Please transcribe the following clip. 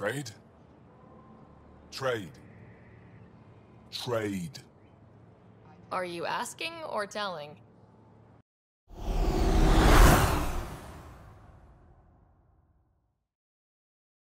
Trade? Trade. Trade. Are you asking or telling?